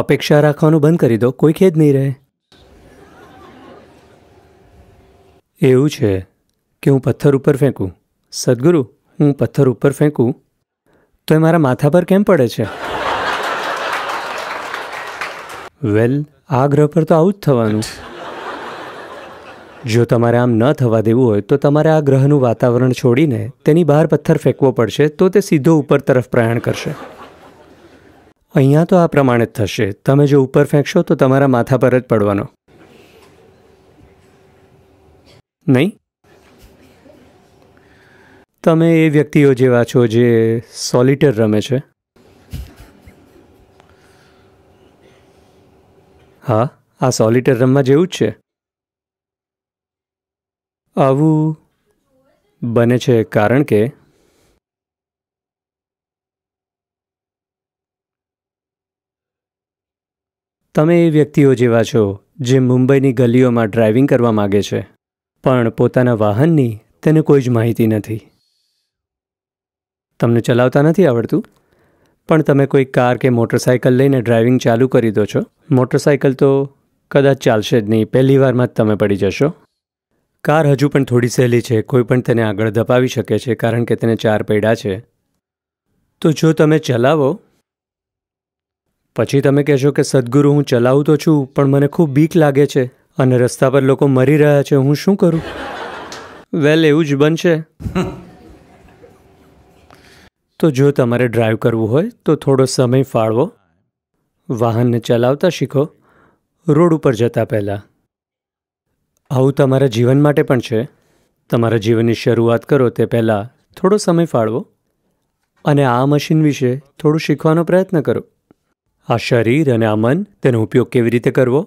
અપેક્ષા રાખવાનું બંધ કરી દો કોઈ ખેદ નહીં રહે એવું છે કે હું પથ્થર ઉપર ફેંકું સદગુરુ હું પથ્થર ઉપર ફેંકું તો એ મારા માથા પર કેમ પડે છે વેલ આ ગ્રહ પર તો આવું જ થવાનું જો તમારે આમ ન થવા દેવું હોય તો તમારે આ ગ્રહનું વાતાવરણ છોડીને તેની બહાર પથ્થર ફેંકવો પડશે તો તે સીધો ઉપર તરફ પ્રયાણ કરશે અહીંયા તો આ પ્રમાણે જ થશે તમે જો ઉપર ફેંકશો તો તમારા માથા પર જ પડવાનો નહીં તમે એ વ્યક્તિઓ જેવા છો જે સોલિટર રમે છે હા આ સોલિટર રમવા જેવું જ છે આવું બને છે કારણ કે તમે એ વ્યક્તિઓ જેવા છો જે મુંબઈની ગલીઓમાં ડ્રાઇવિંગ કરવા માગે છે પણ પોતાના વાહનની તેને કોઈ જ માહિતી નથી તમને ચલાવતા નથી આવડતું પણ તમે કોઈ કાર કે મોટરસાઇકલ લઈને ડ્રાઇવિંગ ચાલુ કરી દો છો મોટરસાઇકલ તો કદાચ ચાલશે જ નહીં પહેલી વારમાં જ તમે પડી જશો કાર હજુ પણ થોડી સહેલી છે કોઈ પણ તેને આગળ ધપાવી શકે છે કારણ કે તેને ચાર પૈડા છે તો જો તમે ચલાવો પછી તમે કહેશો કે સદગુરુ હું ચલાવતો છું પણ મને ખૂબ બીક લાગે છે અને રસ્તા પર લોકો મરી રહ્યા છે હું શું કરું વેલ એવું જ બનશે તો જો તમારે ડ્રાઈવ કરવું હોય તો થોડો સમય ફાળવો વાહનને ચલાવતા શીખો રોડ ઉપર જતાં પહેલાં આવું તમારા જીવન માટે પણ છે તમારા જીવનની શરૂઆત કરો તે પહેલાં થોડો સમય ફાળવો અને આ મશીન વિશે થોડું શીખવાનો પ્રયત્ન કરો આ શરીર અને આ મન તેનો ઉપયોગ કેવી રીતે કરવો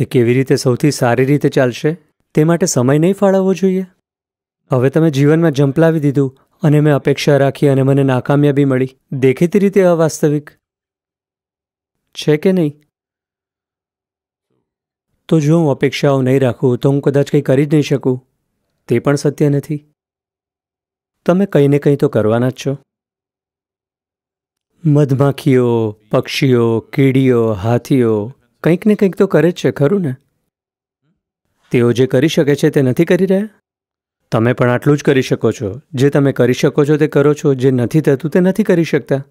તે કેવી રીતે સૌથી સારી રીતે ચાલશે તે માટે સમય નહીં ફાળવવો જોઈએ હવે તમે જીવનમાં જંપલાવી દીધું અને મેં અપેક્ષા રાખી અને મને નાકામયાબી મળી દેખીતી રીતે અવાસ્તવિક છે કે નહીં તો જો હું અપેક્ષાઓ નહીં રાખું તો હું કદાચ કંઈ કરી જ નહીં શકું તે પણ સત્ય નથી તમે કંઈ ને કંઈ તો કરવાના જ છો મધમાખીઓ પક્ષીઓ કીડીઓ હાથીઓ કંઈક ને કંઈક તો કરે જ છે ખરું ને તેઓ જે કરી શકે છે તે નથી કરી રહ્યા તમે પણ આટલું જ કરી શકો છો જે તમે કરી શકો છો તે કરો છો જે નથી થતું તે નથી કરી શકતા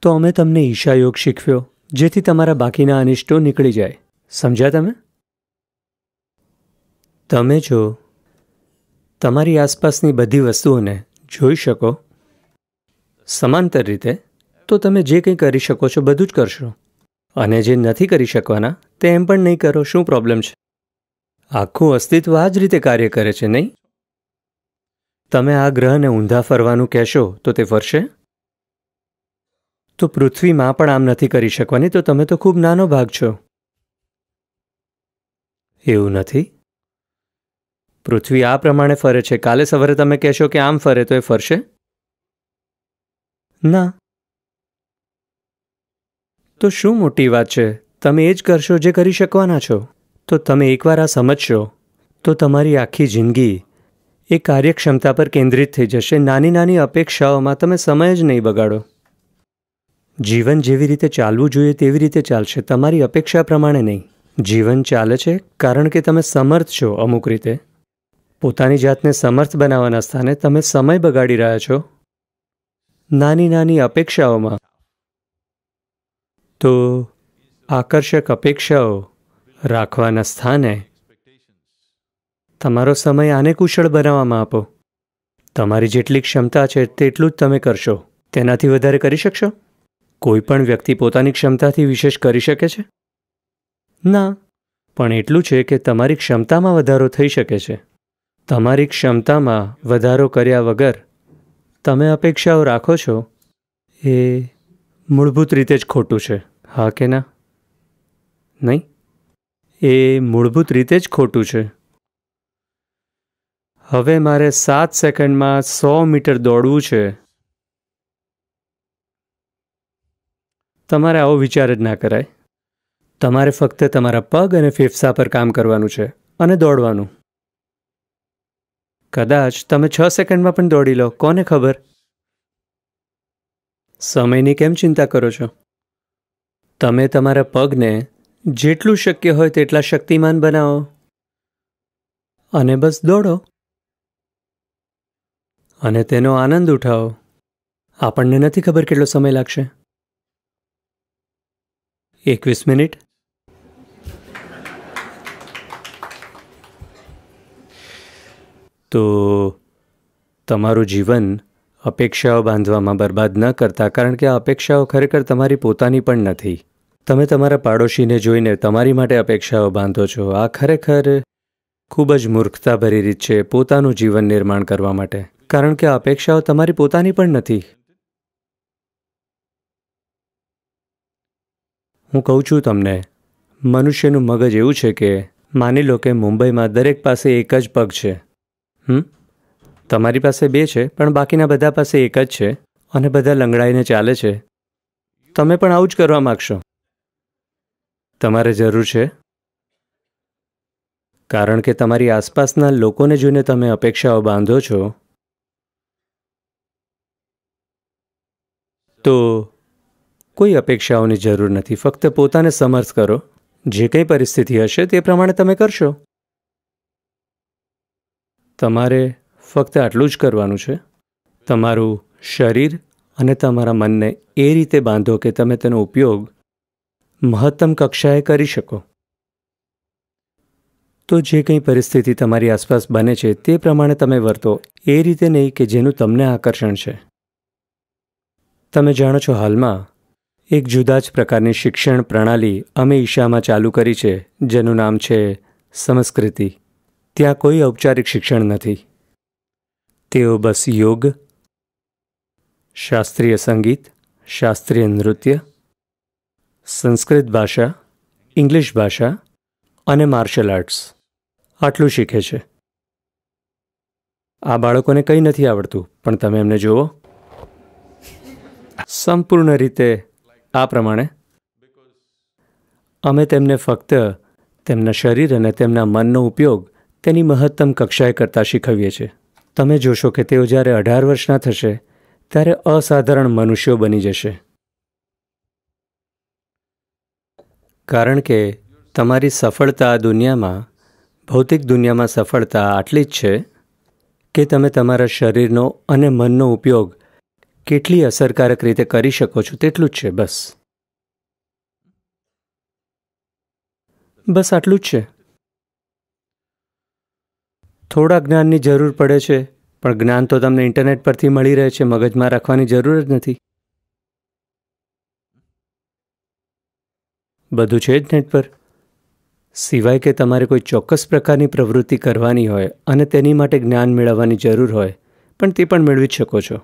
તો અમે તમને ઈશાયોગ શીખવ્યો જેથી તમારા બાકીના અનિષ્ટો નીકળી જાય સમજ્યા તમે તમે જો તમારી આસપાસની બધી વસ્તુઓને જોઈ શકો સમાંતર રીતે તો તમે જે કંઈ કરી શકો છો બધું જ કરશો અને જે નથી કરી શકવાના તે એમ પણ નહીં કરો શું પ્રોબ્લેમ છે આખું અસ્તિત્વ આ જ રીતે કાર્ય કરે છે નહીં તમે આ ગ્રહને ઊંધા ફરવાનું કહેશો તો તે ફરશે તો પૃથ્વીમાં પણ આમ નથી કરી શકવાની તો તમે તો ખૂબ નાનો ભાગ છો એવું નથી પૃથ્વી આ પ્રમાણે ફરે છે કાલે સવારે તમે કહેશો કે આમ ફરે તો એ ફરશે ના તો શું મોટી વાત છે તમે એ જ કરશો જે કરી શકવાના છો તો તમે એકવાર આ સમજશો તો તમારી આખી જિંદગી એ કાર્યક્ષમતા પર કેન્દ્રિત થઈ જશે નાની નાની અપેક્ષાઓમાં તમે સમય જ નહીં બગાડો જીવન જેવી રીતે ચાલવું જોઈએ તેવી રીતે ચાલશે તમારી અપેક્ષા પ્રમાણે નહીં જીવન ચાલે છે કારણ કે તમે સમર્થ છો અમુક રીતે પોતાની જાતને સમર્થ બનાવવાના સ્થાને તમે સમય બગાડી રહ્યા છો નાની નાની અપેક્ષાઓમાં તો આકર્ષક અપેક્ષાઓ રાખવાના સ્થાને તમારો સમય આને કુશળ બનાવવામાં આપો તમારી જેટલી ક્ષમતા છે તેટલું જ તમે કરશો તેનાથી વધારે કરી શકશો કોઈ પણ વ્યક્તિ પોતાની ક્ષમતાથી વિશેષ કરી શકે છે ના પણ એટલું છે કે તમારી ક્ષમતામાં વધારો થઈ શકે છે તમારી ક્ષમતામાં વધારો કર્યા વગર તમે અપેક્ષાઓ રાખો છો એ મૂળભૂત રીતે જ ખોટું છે હા કે ના નહીં એ મૂળભૂત રીતે જ ખોટું છે હવે મારે સાત સેકન્ડમાં સો મીટર દોડવું છે તમારે આવો વિચાર જ ના કરાય તમારે ફક્ત તમારા પગ અને ફેફસા પર કામ કરવાનું છે અને દોડવાનું કદાચ તમે છ સેકન્ડમાં પણ દોડી લો કોને ખબર સમયની કેમ ચિંતા કરો છો તમે તમારા પગને જેટલું શક્ય હોય તેટલા શક્તિમાન બનાવો અને બસ દોડો અને તેનો આનંદ ઉઠાવો આપણને નથી ખબર કેટલો સમય લાગશે એકવીસ મિનિટ તો તમારું જીવન અપેક્ષાઓ બાંધવામાં બરબાદ ન કરતા કારણ કે આ અપેક્ષાઓ ખરેખર તમારી પોતાની પણ નથી તમે તમારા પાડોશીને જોઈને તમારી માટે અપેક્ષાઓ બાંધો છો આ ખરેખર ખૂબ જ મૂર્ખતા ભરી રીત છે પોતાનું જીવન નિર્માણ કરવા માટે કારણ કે આ અપેક્ષાઓ તમારી પોતાની પણ નથી હું કહું છું તમને મનુષ્યનું મગજ એવું છે કે માની લો કે મુંબઈમાં દરેક પાસે એક જ પગ છે હમ તમારી પાસે બે છે પણ બાકીના બધા પાસે એક જ છે અને બધા લંગડાઈને ચાલે છે તમે પણ આવું જ કરવા માગશો તમારે જરૂર છે કારણ કે તમારી આસપાસના લોકોને જોઈને તમે અપેક્ષાઓ બાંધો છો તો કોઈ અપેક્ષાઓની જરૂર નથી ફક્ત પોતાને સમર્થ કરો જે કંઈ પરિસ્થિતિ હશે તે પ્રમાણે તમે કરશો તમારે ફક્ત આટલું જ કરવાનું છે તમારું શરીર અને તમારા મનને એ રીતે બાંધો કે તમે તેનો ઉપયોગ મહત્તમ કક્ષાએ કરી શકો તો જે કંઈ પરિસ્થિતિ તમારી આસપાસ બને છે તે પ્રમાણે તમે વર્તો એ રીતે નહીં કે જેનું તમને આકર્ષણ છે તમે જાણો છો હાલમાં એક જુદા જ પ્રકારની શિક્ષણ પ્રણાલી અમે ઈશામાં ચાલુ કરી છે જેનું નામ છે સંસ્કૃતિ ત્યાં કોઈ ઔપચારિક શિક્ષણ નથી તેઓ બસ યોગ શાસ્ત્રીય સંગીત શાસ્ત્રીય નૃત્ય સંસ્કૃત ભાષા ઇંગ્લિશ ભાષા અને માર્શલ આર્ટ્સ આટલું શીખે છે આ બાળકોને કંઈ નથી આવડતું પણ તમે એમને જુઓ સંપૂર્ણ રીતે આ પ્રમાણે અમે તેમને ફક્ત તેમના શરીર અને તેમના મનનો ઉપયોગ તેની મહત્તમ કક્ષાએ કરતાં શીખવીએ છીએ તમે જોશો કે તેઓ જ્યારે અઢાર વર્ષના થશે ત્યારે અસાધારણ મનુષ્યો બની જશે કારણ કે તમારી સફળતા દુનિયામાં ભૌતિક દુનિયામાં સફળતા આટલી જ છે કે તમે તમારા શરીરનો અને મનનો ઉપયોગ કેટલી અસરકારક રીતે કરી શકો છો તેટલું જ છે બસ બસ આટલું જ છે થોડા જ્ઞાનની જરૂર પડે છે પણ જ્ઞાન તો તમને ઇન્ટરનેટ પરથી મળી રહે છે મગજમાં રાખવાની જરૂર જ નથી બધું છે જ નેટ પર સિવાય કે તમારે કોઈ ચોક્કસ પ્રકારની પ્રવૃત્તિ કરવાની હોય અને તેની માટે જ્ઞાન મેળવવાની જરૂર હોય પણ તે પણ મેળવી જ શકો છો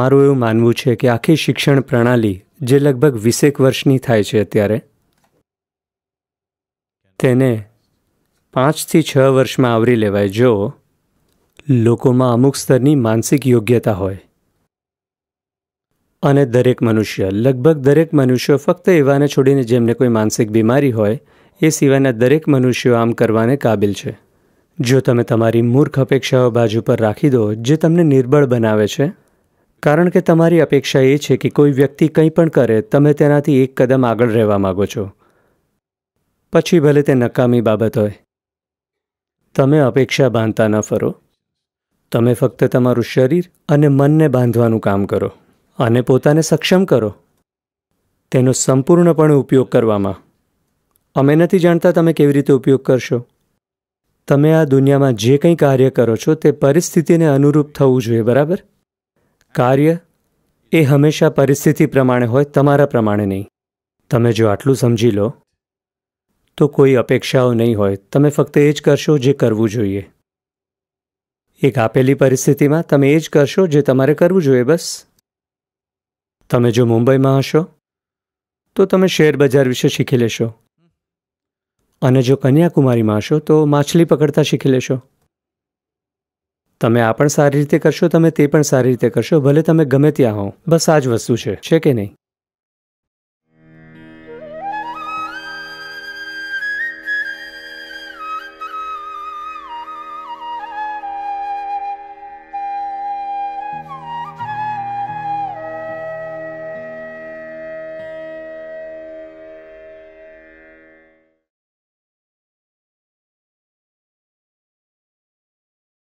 મારું એવું માનવું છે કે આખી શિક્ષણ પ્રણાલી જે લગભગ વીસેક વર્ષની થાય છે અત્યારે તેને પાંચથી છ વર્ષમાં આવરી લેવાય જો લોકોમાં અમુક સ્તરની માનસિક યોગ્યતા હોય અને દરેક મનુષ્ય લગભગ દરેક મનુષ્યો ફક્ત એવાને છોડીને જેમને કોઈ માનસિક બીમારી હોય એ સિવાયના દરેક મનુષ્યો આમ કરવાને કાબિલ છે જો તમે તમારી મૂર્ખ અપેક્ષાઓ બાજુ પર રાખી દો જે તમને નિર્બળ બનાવે છે કારણ કે તમારી અપેક્ષા એ છે કે કોઈ વ્યક્તિ કંઈ પણ કરે તમે તેનાથી એક કદમ આગળ રહેવા માગો છો પછી ભલે તે નકામી બાબત હોય તમે અપેક્ષા બાંધતા ન ફરો તમે ફક્ત તમારું શરીર અને મનને બાંધવાનું કામ કરો અને પોતાને સક્ષમ કરો તેનો સંપૂર્ણપણે ઉપયોગ કરવામાં અમે નથી જાણતા તમે કેવી રીતે ઉપયોગ કરશો તમે આ દુનિયામાં જે કંઈ કાર્ય કરો છો તે પરિસ્થિતિને અનુરૂપ થવું જોઈએ બરાબર કાર્ય એ હંમેશા પરિસ્થિતિ પ્રમાણે હોય તમારા પ્રમાણે નહીં તમે જો આટલું સમજી લો તો કોઈ અપેક્ષાઓ નહીં હોય તમે ફક્ત એ જ કરશો જે કરવું જોઈએ એક આપેલી પરિસ્થિતિમાં તમે એ જ કરશો જે તમારે કરવું જોઈએ બસ તમે જો મુંબઈમાં હશો તો તમે શેર બજાર વિશે શીખી લેશો અને જો કન્યાકુમારીમાં હશો તો માછલી પકડતા શીખી લેશો તમે આ પણ સારી રીતે કરશો તમે તે પણ સારી રીતે કરશો ભલે તમે ગમે ત્યાં હો બસ આ જ વસ્તુ છે છે કે નહીં